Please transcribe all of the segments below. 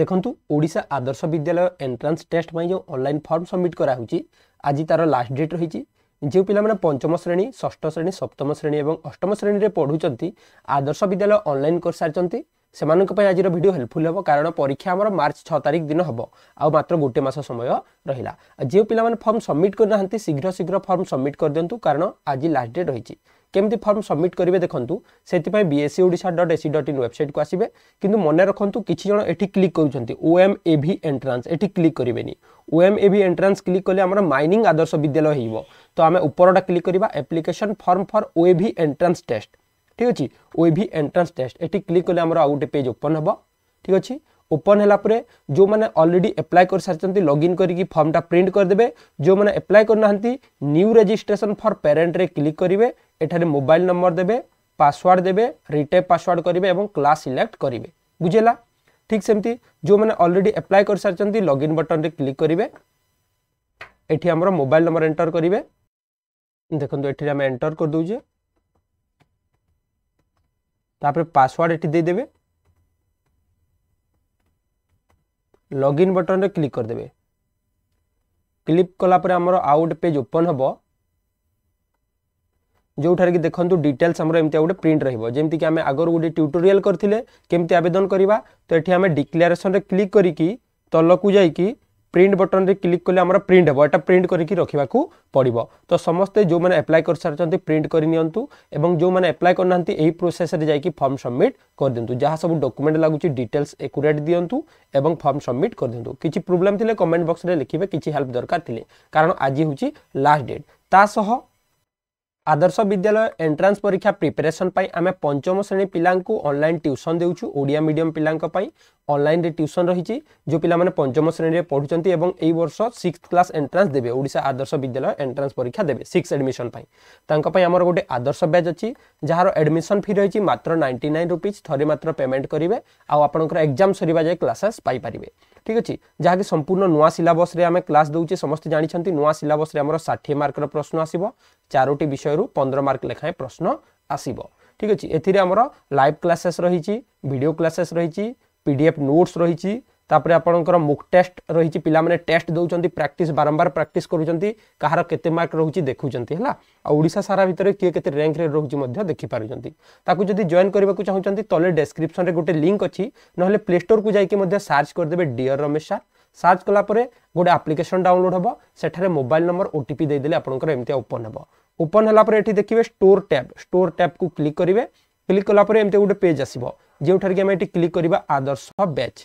দেখন্তু ওড়িশা আদর্শ বিদ্যালয় entrance test পাই যে অনলাইন ফর্ম সবমিট করা হচ্ছে আজি তার লাস্ট ডেট রয়েছে যে পিলামানে পঞ্চম শ্রেণী ষষ্ঠ শ্রেণী সপ্তম শ্রেণী এবং অষ্টম শ্রেণীরে পড়ুছেন আদর্শ বিদ্যালয় অনলাইন কোর্স সারিছেন ସେମାନଙ୍କ ପାଇଁ ଆଜିର ଭିଡ଼ିଓ ହେଲ୍ପଫୁଲ୍ ହେବ କାରଣ ପରୀକ୍ଷା ଆମର ମାର୍ଚ୍ଚ ଛଅ ତାରିଖ ଦିନ ହେବ ଆଉ ମାତ୍ର ଗୋଟେ ମାସ ସମୟ ରହିଲା ଯେଉଁ ପିଲାମାନେ ଫର୍ମ ସବମିଟ୍ କରିନାହାନ୍ତି ଶୀଘ୍ର ଶୀଘ୍ର ଫର୍ମ ସବମିଟ୍ କରିଦିଅନ୍ତୁ କାରଣ ଆଜି ଲାଷ୍ଟ ଡେଟ୍ ରହିଛି কেমি ফর্ম সবমিট করবে দেখুন সেই BSE Odisha dot AC dot in website কু আসবে কিন্তু মনে রাখতু কিছু জন এটি ক্লিক করছেন ওএম এভি এন্ট্রান্স এটি ক্লিক করবে ওএম এভি এন্ট্রান্স ক্লিক কলে আমার মাইনিং আদর্শ বিদ্যালয় হইব তো আমি উপরটা ক্লিক করা application form for OAV entrance test ঠিক আছে ওএভি এন্ট্রান্স টেস্ট এটি ক্লিক কলে আমার আউ গোটে পেজ ওপন হব ঠিক আছে ଓପନ୍ ହେଲା ପରେ ଯେଉଁମାନେ ଅଲରେଡ଼ି ଆପ୍ଲାଏ କରିସାରିଛନ୍ତି ଲଗ୍ଇନ୍ କରିକି ଫର୍ମଟା ପ୍ରିଣ୍ଟ କରିଦେବେ ଯେଉଁମାନେ ଆପ୍ଲାଏ କରିନାହାନ୍ତି ନ୍ୟୁ ରେଜିଷ୍ଟ୍ରେସନ୍ ଫର୍ ପ୍ୟାରେଣ୍ଟରେ କ୍ଲିକ୍ କରିବେ এখানে মোবাইল নম্বর দেবে পাসওয়ার্ড দেবে রিটেপ পাসওয়ার্ড করবে এবং ক্লাস সিলেক্ট করবে বুঝেলা ঠিক সেমতি যে অলরেডি আপ্লাই করে সারি লগইন বটনরে ক্লিক করবে এটি আমার মোবাইল নম্বর এন্টর করবে দেখুন এটি আমি এন্টর করে দেছে তাপরে পাসওয়ার্ড এটি দিয়ে দেবে লগইन বটনরে ক্লিক করে দেবে ক্লিক কলাপরে আমার আউ গোটে পেজ ওপন হব ଯେଉଁଠାରେ କି ଦେଖନ୍ତୁ ଡିଟେଲ୍ସ ଆମର ଏମିତି ଗୋଟେ ପ୍ରିଣ୍ଟ ରହିବ ଯେମିତିକି ଆମେ ଆଗରୁ ଗୋଟେ ଟ୍ୟୁଟୋରିଆଲ୍ କରିଥିଲେ କେମିତି ଆବେଦନ କରିବା ତ ଏଠି ଆମେ ଡିକ୍ଲାରେସନରେ କ୍ଲିକ୍ କରିକି ତଲକୁ ଯାଇକି প্রিন্ট বটনরে ক্লিক কলে আমার প্রিন্ট হব এটা প্রিন্ট করি রাখা পড়ব তো সমস্তে যে আপ্লাই করে সারি প্রিন্ট করে নিউ এবং যে আপ্লাই করে না এই প্রোসেসরে যাই ফর্ম সবমিট করে দিও যা সব ডকুমেন্ট লাগুচি ডিটেলস একুরেট দিও এবং ফর্ম সবমিট করে দিও কিছু প্রোবলেম লে কমেন্ট বক্সরে লিখবে কিছু হেল্প দরকার লে কারণ আজ হচ্ছে লাস্ট ডেট তা आदर्श विद्यालय एंट्रांस परीक्षा प्रिपेरेसन आम पंचम श्रेणी पिलाइन ट्यूसन देडिया मीडियम पिलाई অনলাইন টিউশন রয়েছে যে পিলামানে পঞ্চম শ্রেণীতে পড়ুচ্ছেন এবং এই বর্ষ সিক্স ক্লাস এন্ট্রান্স দেবে ওড়শা আদর্শ বিদ্যালয় এন্ট্রান্স পরীক্ষা দেবে সিক্স এডমিশন পাই তাঁপাই আমার গোটে আদর্শ ব্যাচ অছি যার এডমিশন ফি রয়েছে মাত্র নাইন্টি নাইন রুপিজ থরে মাত্র পেমেন্ট করবে আপনার এক্সাম সরিবা যায় ক্লাসেস পাইপারে ঠিক আছে যা কি সম্পূর্ণ নূয়া সিলাবসে আমি ক্লাস দেউছে সমস্ত জাঁচান নূয়া সিলাবসে আমার ষাঠিয়ে মার্কর প্রশ্ন আসব চারোটি বিষয়র পনেরো মার্ক লেখায় প্রশ্ন আসব ঠিক আছে এতে আমার লাইভ ক্লাসেস রয়েছে ভিডিও ক্লাসেস রয়েছে পিডিএফ নোটস রয়েছে তাপরে আপনার মুক টেস্ট রয়েছে পিলামানে টেস্ট দৌঁচ প্র্যাকটিস বারম্বার প্র্যাকটিস করছেন কাহার কেতে মার্ক রয়েছে দেখুছেন হল আশা সারা ভিতরে কি কেতে র্যাঙ্করে রয়েছে দেখিপারুচ্ছেন তাকে যদি জয়েন করা চাহুন তলে ডেসক্রিপশনরে গোটে লিঙ্ক অছি নহলে প্লে স্টোর কু যাই সার্চ করেদেবে ডিয়র রমেশ সার সার্চ কলাপরে গোটে আপ্লিকেসন ডাউনলোড হব সেঠারে মোবাইল নম্বর ওটিপি দিয়ে আপনার এমতি ওপন হব ওপন হলাপরে এটি দেখবে স্টোর ট্যাব স্টোর ট্যাব কু ক্লিক করবে ক্লিক কলাপরে এমতি গোটে পেজ আসবে ଯେଉଁଠାରେ କି ଆମେ ଏଠି କ୍ଲିକ୍ କରିବା ଆଦର୍ଶ ବ୍ୟାଚ୍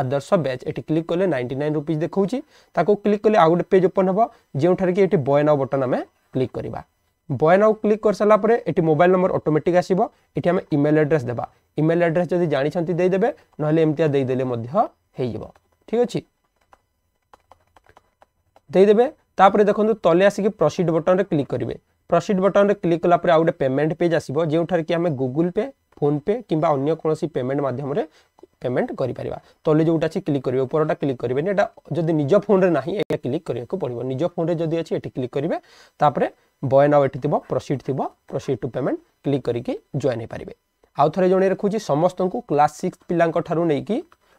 ଆଦର୍ଶ ବ୍ୟାଚ୍ ଏଠି କ୍ଲିକ୍ କଲେ ନାଇଣ୍ଟି ନାଇନ୍ ରୁପିଜ୍ ଦେଖାଉଛି ତାକୁ କ୍ଲିକ୍ କଲେ ଆଉ ଗୋଟେ ପେଜ୍ ଓପନ୍ ହେବ ଯେଉଁଠାରେ କି ଏଠି ବୟ ନାଓ ବଟନ୍ ଆମେ କ୍ଲିକ୍ କରିବା বয় নাও ক্লিক করে সারা পরে এটি মোবাইল নম্বর অটোমেটিক আসব এটি আমি ইমেল আড্রেস দেবা ইমেল আড্রেস যদি জাঁচান দেইদেবে নহলে এমতিয়া দেইদেলে হয়ে যাব ঠিক আছে দেইদেবে তাপরে দেখুন তলে আসিকি প্রসিড বটনরে ক্লিক করবে প্রসিড বটনরে ক্লিক কলাপরে আউ গোটে পেমেন্ট পেজ আসব যেঠার কি আমি গুগল পে ফোনপে কিংবা অন্য কোণী পেমেন্ট মাধ্যমে পেমেন্ট করে তলে যেটা আছে ক্লিক করবে উপরটা ক্লিক করবে এটা যদি নিজ ফোনে না এটা ক্লিক করা পড়ব নিজ ফোনে যদি আছে এটি ক্লিক করবে তাপরে বয়ন আও এটি থাকবে প্রসিড থাকবে প্রসিড টু পেমেন্ট ক্লিক করিকি জয়েন হয়ে পারে আউ থরে জনে রাখুছি সমস্ত ক্লাস সিক্স পিলাঠার নেই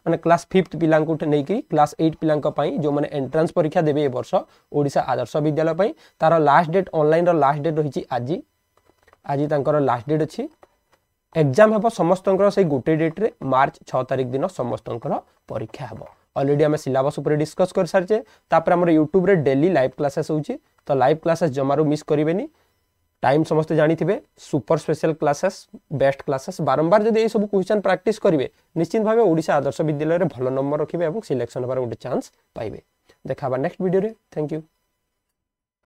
মানে ক্লাস ফিফ্থ পিলাঙ্কু নেইকি ক্লাস এইট পিলাঙ্ক পাই যে মানে এন্ট্রান্স পরীক্ষা দেবে এ বর্ষ ওড়িশা আদর্শ বিদ্যালয় পাই তার last date online last date রয়েছে আজি আজি তাঙ্কর লাস্ট ডেট অছি এক্সাম হব সমস্তর সেই গোটে ডেট্রে মার্চ ছ তারিখ দিন সমস্তর পরীক্ষা হব অলরেডি আমি সিলাবস উপরে ডিসকস করে সারিছে তাপরে আমার ইউট্যুব্রে ডেলি লাইভ ক্লাসেস হচ্ছে তো লাইভ ক্লাসেস জমারু মিস করবেনি টাইম সমস্তে জাঁথিবে super special classes best classes বারম্বার যদি এইসব কোশ্চেন প্রাকটিস করবে নিশ্চিত ভাবে ওড়শা আদর্শ বিদ্যালয়ের ভালো নম্বর রাখবে এবং সিলেকশন হবার গোটে চান্স পাইবে দেখা হবা নেক্সট ভিডিওরে থ্যাংক ইউ